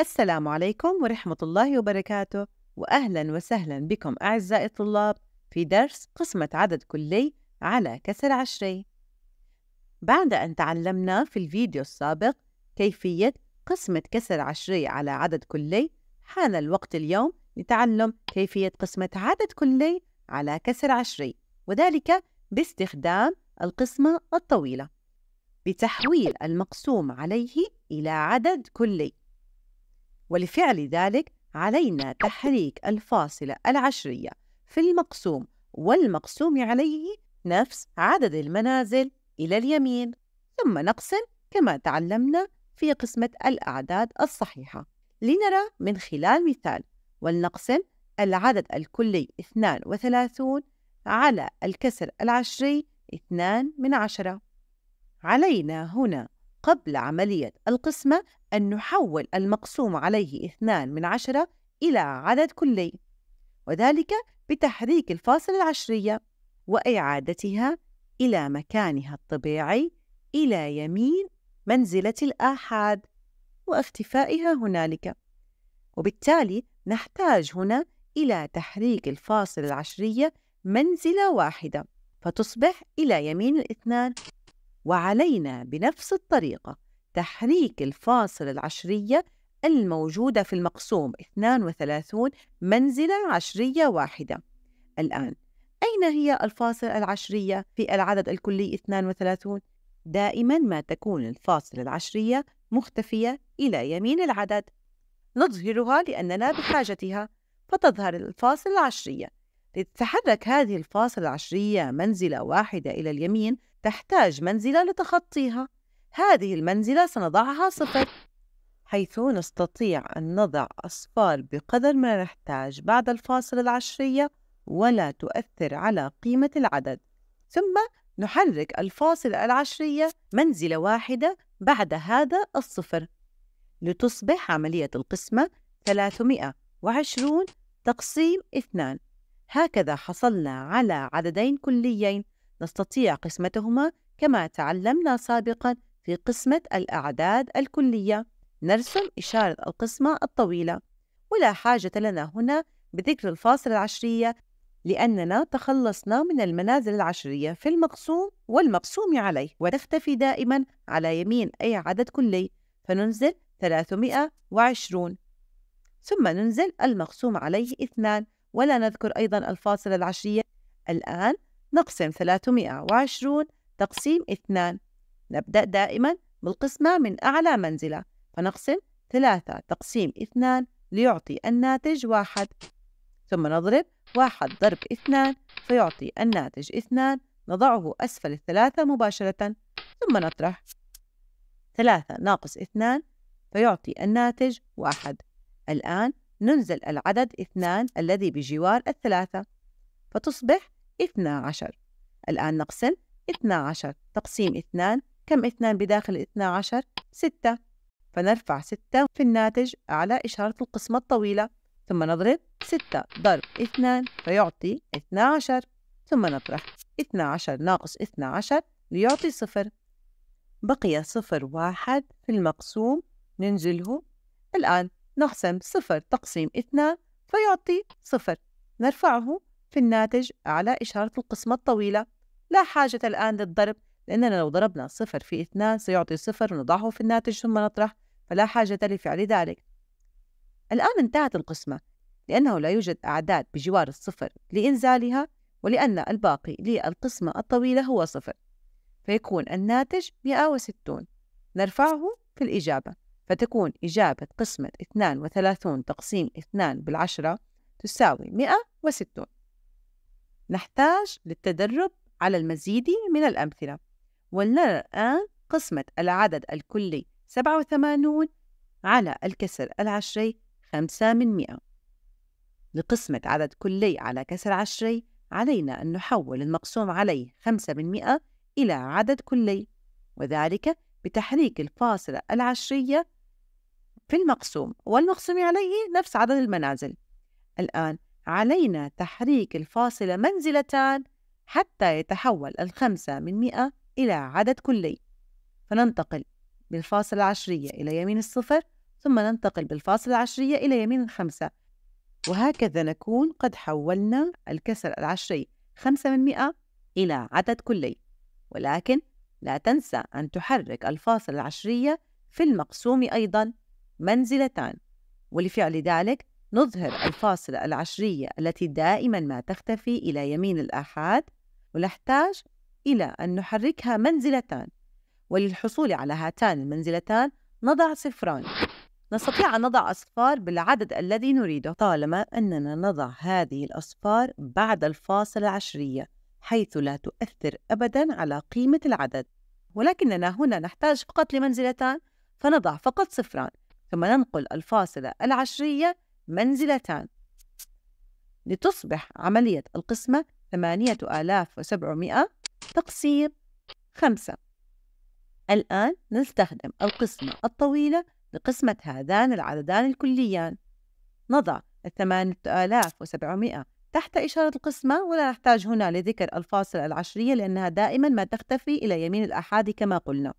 السلام عليكم ورحمة الله وبركاته وأهلا وسهلا بكم أعزائي الطلاب في درس قسمة عدد كلي على كسر عشري بعد أن تعلمنا في الفيديو السابق كيفية قسمة كسر عشري على عدد كلي حان الوقت اليوم لتعلم كيفية قسمة عدد كلي على كسر عشري وذلك باستخدام القسمة الطويلة بتحويل المقسوم عليه إلى عدد كلي ولفعل ذلك علينا تحريك الفاصلة العشرية في المقسوم والمقسوم عليه نفس عدد المنازل إلى اليمين ثم نقسم كما تعلمنا في قسمة الأعداد الصحيحة لنرى من خلال مثال ولنقسم العدد الكلي 32 على الكسر العشري 2 من عشرة علينا هنا قبل عملية القسمة أن نحول المقسوم عليه اثنان من عشرة إلى عدد كلي وذلك بتحريك الفاصلة العشرية وإعادتها إلى مكانها الطبيعي إلى يمين منزلة الآحاد واختفائها هنالك وبالتالي نحتاج هنا إلى تحريك الفاصلة العشرية منزلة واحدة فتصبح إلى يمين الاثنان وعلينا بنفس الطريقة تحريك الفاصل العشرية الموجودة في المقسوم 32 منزلة عشرية واحدة الآن أين هي الفاصل العشرية في العدد الكلي 32؟ دائما ما تكون الفاصل العشرية مختفية إلى يمين العدد نظهرها لأننا بحاجتها فتظهر الفاصل العشرية لتتحرك هذه الفاصل العشرية منزلة واحدة إلى اليمين تحتاج منزلة لتخطيها هذه المنزلة سنضعها صفر حيث نستطيع أن نضع أصفار بقدر ما نحتاج بعد الفاصل العشرية ولا تؤثر على قيمة العدد ثم نحرك الفاصل العشرية منزلة واحدة بعد هذا الصفر لتصبح عملية القسمة 320 تقسيم 2 هكذا حصلنا على عددين كليين نستطيع قسمتهما كما تعلمنا سابقا في قسمة الأعداد الكلية نرسم إشارة القسمة الطويلة ولا حاجة لنا هنا بذكر الفاصلة العشرية لأننا تخلصنا من المنازل العشرية في المقسوم والمقسوم عليه وتختفي دائما على يمين أي عدد كلي فننزل 320 ثم ننزل المقسوم عليه اثنان ولا نذكر أيضا الفاصلة العشرية الآن نقسم 320 تقسيم اثنان نبدأ دائما بالقسمة من أعلى منزلة فنقسم ثلاثة تقسيم اثنان ليعطي الناتج واحد ثم نضرب واحد ضرب اثنان فيعطي الناتج اثنان نضعه أسفل الثلاثة مباشرة ثم نطرح ثلاثة ناقص اثنان فيعطي الناتج واحد الآن ننزل العدد اثنان الذي بجوار الثلاثة فتصبح اثنا عشر الآن نقسم اثنا عشر تقسيم اثنان كم اثنان بداخل اثنا عشر؟ ستة فنرفع ستة في الناتج على إشارة القسمة الطويلة ثم نضرب ستة ضرب اثنان فيعطي اثنى عشر ثم نطرح اثنى عشر ناقص اثنى عشر ليعطي صفر بقي صفر واحد في المقسوم ننزله الآن نقسم صفر تقسيم اثنان فيعطي صفر نرفعه في الناتج على إشارة القسمة الطويلة لا حاجة الآن للضرب لأننا لو ضربنا صفر في اثنان سيعطي صفر ونضعه في الناتج ثم نطرح فلا حاجة لفعل ذلك الآن انتهت القسمة لأنه لا يوجد أعداد بجوار الصفر لإنزالها ولأن الباقي للقسمة الطويلة هو صفر فيكون الناتج 160 نرفعه في الإجابة فتكون إجابة قسمة 32 تقسيم 2 بالعشرة تساوي 160 نحتاج للتدرب على المزيد من الأمثلة ولنرى الآن قسمة العدد الكلي 87 على الكسر العشري 5 من 100 لقسمة عدد كلي على كسر عشري علينا أن نحول المقسوم عليه 5 من 100 إلى عدد كلي وذلك بتحريك الفاصلة العشرية في المقسوم والمقسوم عليه نفس عدد المنازل الآن علينا تحريك الفاصلة منزلتان حتى يتحول الخمسة من مئة إلى عدد كلي فننتقل بالفاصلة العشرية إلى يمين الصفر ثم ننتقل بالفاصلة العشرية إلى يمين الخمسة وهكذا نكون قد حولنا الكسر العشري خمسة مئة إلى عدد كلي ولكن لا تنسى أن تحرك الفاصلة العشرية في المقسوم أيضا منزلتان ولفعل ذلك نظهر الفاصلة العشرية التي دائما ما تختفي إلى يمين الآحاد ونحتاج إلى أن نحركها منزلتان وللحصول على هاتان المنزلتان نضع صفران نستطيع أن نضع أصفار بالعدد الذي نريده طالما أننا نضع هذه الأصفار بعد الفاصلة العشرية حيث لا تؤثر أبداً على قيمة العدد ولكننا هنا نحتاج فقط لمنزلتان فنضع فقط صفران ثم ننقل الفاصلة العشرية منزلتان لتصبح عملية القسمة 8700 تقسيم خمسة الآن نستخدم القسمة الطويلة لقسمة هذان العددان الكليان نضع الثمانية آلاف وسبعمائة تحت إشارة القسمة ولا نحتاج هنا لذكر الفاصلة العشرية لأنها دائما ما تختفي إلى يمين الأحادي كما قلنا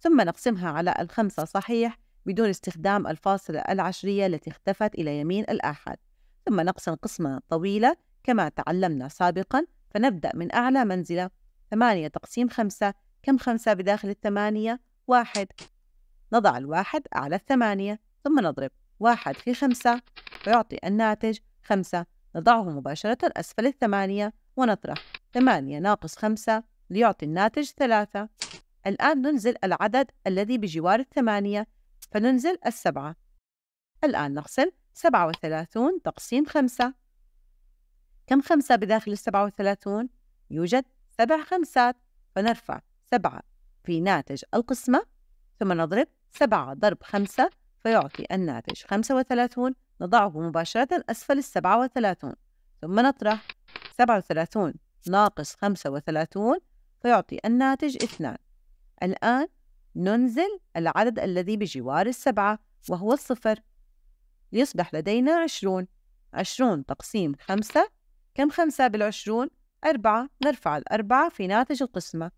ثم نقسمها على الخمسة صحيح بدون استخدام الفاصلة العشرية التي اختفت إلى يمين الأحد ثم نقسم قسمة طويلة كما تعلمنا سابقا فنبدأ من أعلى منزلة ثمانية تقسيم خمسة كم خمسة بداخل الثمانية؟ واحد نضع الواحد أعلى الثمانية ثم نضرب واحد في خمسة ويعطي الناتج خمسة نضعه مباشرة أسفل الثمانية ونطرح ثمانية ناقص خمسة ليعطي الناتج ثلاثة الآن ننزل العدد الذي بجوار الثمانية فننزل السبعة الآن نقسم سبعة وثلاثون تقسيم خمسة كم خمسة بداخل السبعة وثلاثون؟ يوجد سبع خمسات فنرفع سبعة في ناتج القسمة ثم نضرب سبعة ضرب خمسة فيعطي الناتج خمسة وثلاثون نضعه مباشرة أسفل السبعة وثلاثون ثم نطرح سبعة وثلاثون ناقص خمسة وثلاثون فيعطي الناتج اثنان الآن ننزل العدد الذي بجوار السبعة وهو الصفر ليصبح لدينا عشرون عشرون تقسيم خمسة كم خمسة بالعشرون؟ أربعة نرفع الأربعة في ناتج القسمة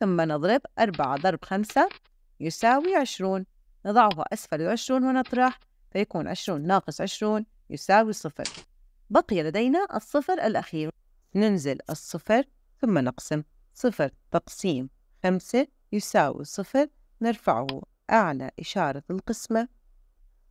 ثم نضرب أربعة ضرب خمسة يساوي عشرون نضعها أسفل العشرون ونطرح فيكون عشرون ناقص عشرون يساوي صفر بقي لدينا الصفر الأخير ننزل الصفر ثم نقسم صفر تقسيم خمسة يساوي صفر نرفعه أعلى إشارة القسمة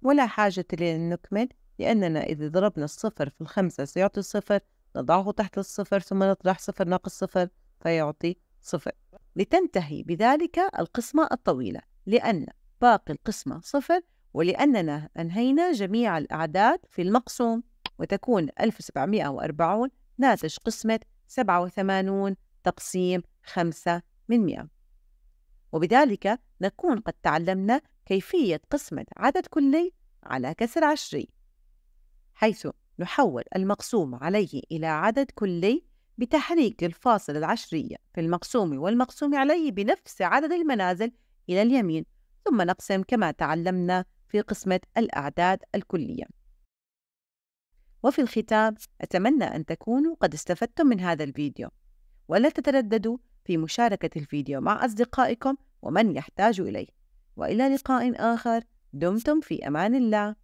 ولا حاجة لنكمل لأننا إذا ضربنا الصفر في الخمسة سيعطي صفر نضعه تحت الصفر ثم نطرح صفر ناقص صفر فيعطي صفر لتنتهي بذلك القسمة الطويلة لأن باقي القسمة صفر ولأننا أنهينا جميع الأعداد في المقسوم وتكون 1740 ناتج قسمة 87 تقسيم 5 من 100 وبذلك نكون قد تعلمنا كيفية قسمة عدد كلي على كسر عشري حيث نحول المقسوم عليه إلى عدد كلي بتحريك الفاصل العشرية في المقسوم والمقسوم عليه بنفس عدد المنازل إلى اليمين ثم نقسم كما تعلمنا في قسمة الأعداد الكلية وفي الختام أتمنى أن تكونوا قد استفدتم من هذا الفيديو ولا تترددوا في مشاركة الفيديو مع أصدقائكم ومن يحتاج إليه وإلى لقاء آخر دمتم في أمان الله